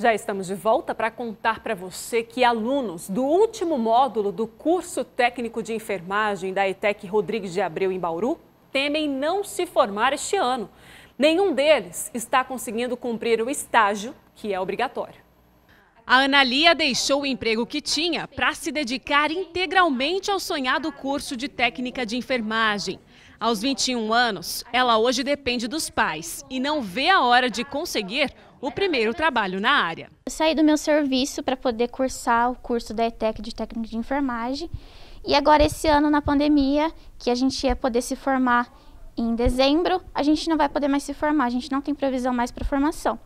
Já estamos de volta para contar para você que alunos do último módulo do curso técnico de enfermagem da ETEC Rodrigues de Abreu em Bauru temem não se formar este ano. Nenhum deles está conseguindo cumprir o estágio, que é obrigatório. A Analia deixou o emprego que tinha para se dedicar integralmente ao sonhado curso de técnica de enfermagem. Aos 21 anos, ela hoje depende dos pais e não vê a hora de conseguir o primeiro trabalho na área. Eu saí do meu serviço para poder cursar o curso da ETEC de técnico de enfermagem e agora esse ano na pandemia, que a gente ia poder se formar em dezembro, a gente não vai poder mais se formar, a gente não tem previsão mais para formação.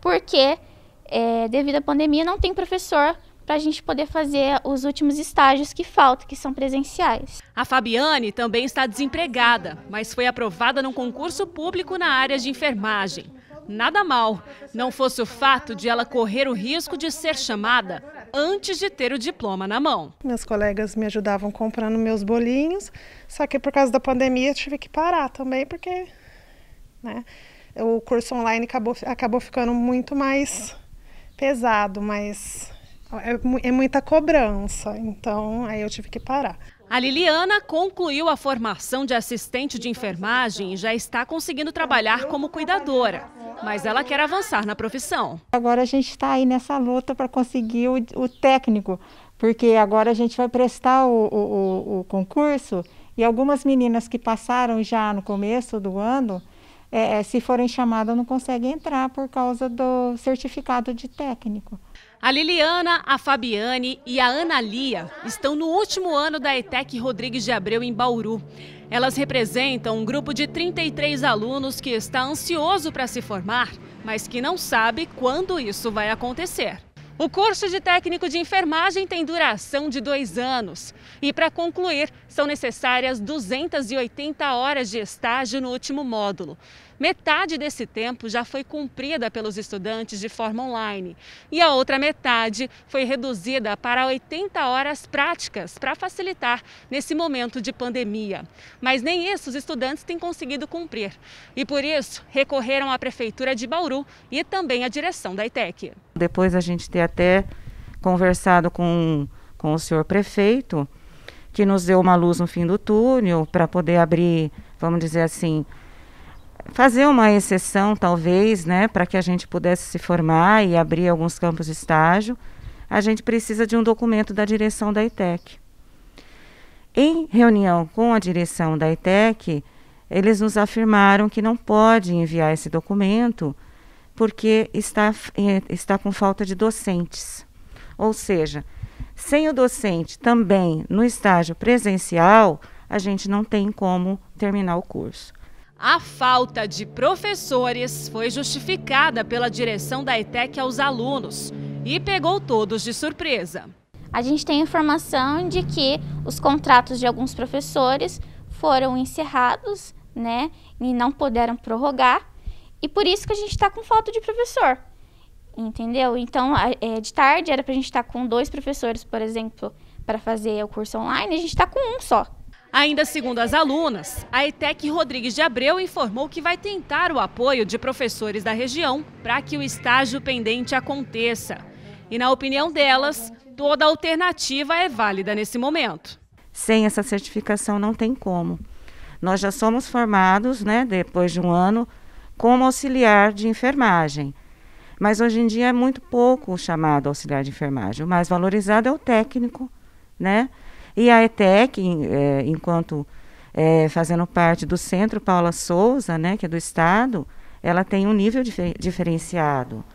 Porque é, devido à pandemia não tem professor para a gente poder fazer os últimos estágios que faltam, que são presenciais. A Fabiane também está desempregada, mas foi aprovada num concurso público na área de enfermagem nada mal, não fosse o fato de ela correr o risco de ser chamada antes de ter o diploma na mão. Meus colegas me ajudavam comprando meus bolinhos, só que por causa da pandemia eu tive que parar também, porque né, o curso online acabou, acabou ficando muito mais pesado, mas é, é muita cobrança, então aí eu tive que parar. A Liliana concluiu a formação de assistente de enfermagem e já está conseguindo trabalhar como cuidadora. Mas ela quer avançar na profissão. Agora a gente está aí nessa luta para conseguir o, o, técnico, porque agora a gente vai prestar o, o, o concurso e algumas meninas que passaram já no começo do ano é, é, se forem chamadas, não conseguem entrar por causa do certificado de técnico. A Liliana, a Fabiane e a Ana Lia estão no último ano da ETEC Rodrigues de Abreu em Bauru. Elas representam um grupo de 33 alunos que está ansioso para se formar, mas que não sabe quando isso vai acontecer. O curso de técnico de enfermagem tem duração de dois anos. E para concluir, são necessárias 280 horas de estágio no último módulo. Metade desse tempo já foi cumprida pelos estudantes de forma online e a outra metade foi reduzida para 80 horas práticas para facilitar nesse momento de pandemia. Mas nem isso os estudantes têm conseguido cumprir e por isso recorreram à Prefeitura de Bauru e também à direção da ITEC. Depois a gente ter até conversado com, com o senhor prefeito, que nos deu uma luz no fim do túnel para poder abrir, vamos dizer assim, fazer uma exceção, talvez, né, para que a gente pudesse se formar e abrir alguns campos de estágio, a gente precisa de um documento da direção da ITEC. Em reunião com a direção da ITEC, eles nos afirmaram que não pode enviar esse documento porque está, é, está com falta de docentes. Ou seja, sem o docente também no estágio presencial, a gente não tem como terminar o curso. A falta de professores foi justificada pela direção da ETEC aos alunos e pegou todos de surpresa. A gente tem informação de que os contratos de alguns professores foram encerrados, né, e não puderam prorrogar, e por isso que a gente está com falta de professor, entendeu? Então, é, de tarde era para a gente estar tá com dois professores, por exemplo, para fazer o curso online, a gente está com um só. Ainda segundo as alunas, a ETEC Rodrigues de Abreu informou que vai tentar o apoio de professores da região para que o estágio pendente aconteça. E na opinião delas, toda alternativa é válida nesse momento. Sem essa certificação não tem como. Nós já somos formados, né, depois de um ano, como auxiliar de enfermagem. Mas hoje em dia é muito pouco chamado auxiliar de enfermagem. O mais valorizado é o técnico, né? E a ETEC, é, enquanto é, fazendo parte do Centro Paula Souza, né, que é do Estado, ela tem um nível difer diferenciado.